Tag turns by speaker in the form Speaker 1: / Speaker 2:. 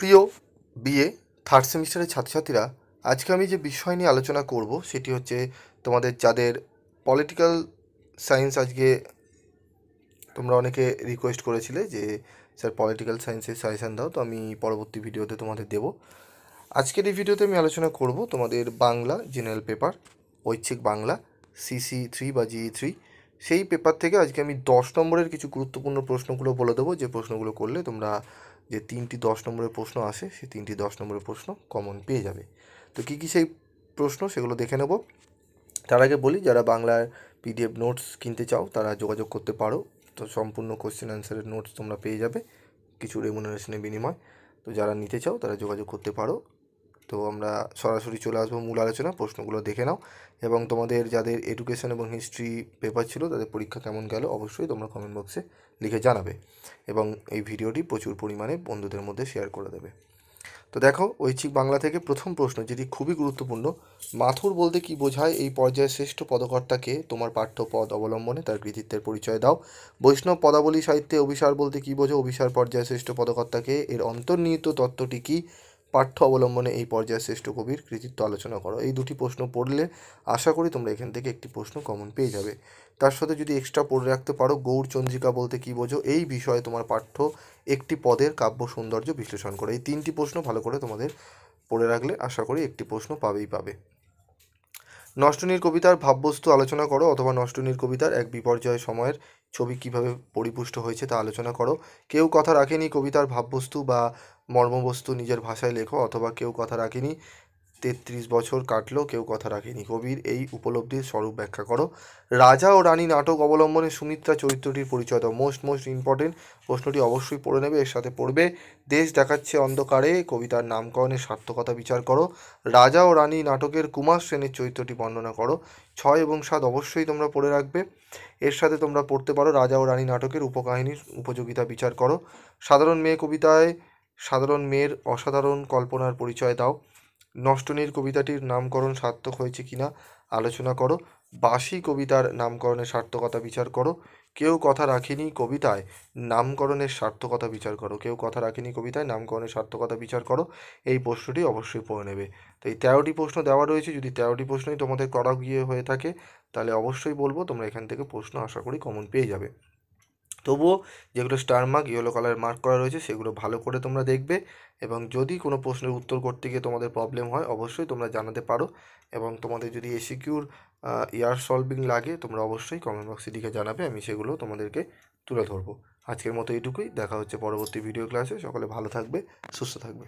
Speaker 1: প্রিয় BA third সেমিস্টারের ছাত্রছাত্রীরা আজকে আমি যে বিষয় নিয়ে আলোচনা করব সেটি হচ্ছে তোমাদের যাদের পলিটিক্যাল সায়েন্স আজকে তোমরা অনেকে রিকোয়েস্ট করেছিলে যে স্যার পলিটিক্যাল সায়েন্সের সাজেশান দাও তো আমি পরবর্তী ভিডিওতে তোমাদের দেব আজকের এই ভিডিওতে আমি আলোচনা করব তোমাদের বাংলা জেনারেল পেপার ঐচ্ছিক বাংলা সিসি থ্রি বা জি থ্রি e সেই পেপার থেকে আজকে আমি দশ নম্বরের কিছু গুরুত্বপূর্ণ প্রশ্নগুলো বলে দেবো যে প্রশ্নগুলো করলে তোমরা যে তিনটি দশ নম্বরের প্রশ্ন আসে সেই তিনটি দশ নম্বরের প্রশ্ন কমন পেয়ে যাবে তো কী কী সেই প্রশ্ন সেগুলো দেখে নেব তার আগে বলি যারা বাংলার পিডিএফ নোটস কিনতে চাও তারা যোগাযোগ করতে পারো তো সম্পূর্ণ কোশ্চেন অ্যান্সারের নোটস তোমরা পেয়ে যাবে কিছু রেমুনারেশনের বিনিময় তো যারা নিতে চাও তারা যোগাযোগ করতে পারো তো আমরা সরাসরি চলে আসবো মূল আলোচনা প্রশ্নগুলো দেখে নাও এবং তোমাদের যাদের এডুকেশন এবং হিস্ট্রি পেপার ছিল তাদের পরীক্ষা কেমন গেল অবশ্যই তোমরা কমেন্ট বক্সে লিখে জানাবে এবং এই ভিডিওটি প্রচুর পরিমাণে বন্ধুদের মধ্যে শেয়ার করে দেবে তো দেখো ঐচ্ছিক বাংলা থেকে প্রথম প্রশ্ন যেটি খুবই গুরুত্বপূর্ণ মাথুর বলতে কি বোঝায় এই পর্যায়ের শ্রেষ্ঠ পদকর্তাকে তোমার পাঠ্যপদ অবলম্বনে তার কৃতিত্বের পরিচয় দাও বৈষ্ণব পদাবলী সাহিত্যে অভিসার বলতে কি বোঝো অভিসার পর্যায়ের শ্রেষ্ঠ পদকর্তাকে এর অন্তর্নিহিত তত্ত্বটি কী পাঠ্য অবলম্বনে এই পর্যায়ে শ্রেষ্ঠ কবির কৃতিত্ব আলোচনা করো এই দুটি প্রশ্ন পড়লে আশা করি তোমরা এখান থেকে একটি প্রশ্ন কমন পেয়ে যাবে তার সাথে যদি এক্সট্রা পড়ে রাখতে পারো গৌর চন্দ্রিকা বলতে কী বোঝো এই বিষয়ে তোমার পাঠ্য একটি পদের কাব্য সৌন্দর্য বিশ্লেষণ করো এই তিনটি প্রশ্ন ভালো করে তোমাদের পড়ে রাখলে আশা করি একটি প্রশ্ন পাবেই পাবে নষ্টনীর কবিতার ভাববস্তু আলোচনা করো অথবা নষ্টনীর কবিতার এক বিপর্যয় সময়ের ছবি কিভাবে পরিপুষ্ট হয়েছে তা আলোচনা করো কেউ কথা রাখেনি কবিতার ভাববস্তু বা মর্মবস্তু নিজের ভাষায় লেখো অথবা কেউ কথা রাখেনি তেত্রিশ বছর কাটলেও কেউ কথা রাখেনি কবির এই উপলব্ধির স্বরূপ ব্যাখ্যা করো রাজা ও রানী নাটক অবলম্বনে সুমিত্রা চরিত্রটির পরিচয় দাও মোস্ট মোস্ট ইম্পর্টেন্ট প্রশ্নটি অবশ্যই পড়ে নেবে এর সাথে পড়বে দেশ দেখাচ্ছে অন্ধকারে কবিতার নামকরণের সার্থকতা বিচার করো রাজা ও রানী নাটকের কুমার সেনের চরিত্রটি বর্ণনা করো ছয় এবং সাত অবশ্যই তোমরা পড়ে রাখবে এর সাথে তোমরা পড়তে পারো রাজা ও রানী নাটকের উপকাহিনীর উপযোগিতা বিচার করো সাধারণ মেয়ে কবিতায় সাধারণ মেয়ের অসাধারণ কল্পনার পরিচয় দাও নষ্টনীর কবিতাটির নামকরণ সার্থক হয়েছে কিনা আলোচনা করো বাসি কবিতার নামকরণের সার্থকতা বিচার করো কেউ কথা রাখেনি কবিতায় নামকরণের সার্থকতা বিচার করো কেউ কথা রাখিনি কবিতায় নামকরণের সার্থকতা বিচার করো এই প্রশ্নটি অবশ্যই পড়ে নেবে তো এই তেরোটি প্রশ্ন দেওয়া রয়েছে যদি তেরোটি প্রশ্নই তোমাদের করা গিয়ে হয়ে থাকে তাহলে অবশ্যই বলবো তোমরা এখান থেকে প্রশ্ন আশা করি কমন পেয়ে যাবে তবুও যেগুলো star mark yellow colour mark করা রয়েছে সেগুলো ভালো করে তোমরা দেখবে এবং যদি কোনো প্রশ্নের উত্তর করতে গিয়ে তোমাদের প্রবলেম হয় অবশ্যই তোমরা জানাতে পারো এবং তোমাদের যদি এসিকিউর ইয়ার সলভিং লাগে তোমরা অবশ্যই কমেন্ট বক্সে লিখে জানাবে আমি সেগুলো তোমাদেরকে তুলে ধরবো আজকের মতো এইটুকুই দেখা হচ্ছে পরবর্তী ভিডিও ক্লাসে সকলে ভালো থাকবে সুস্থ থাকবে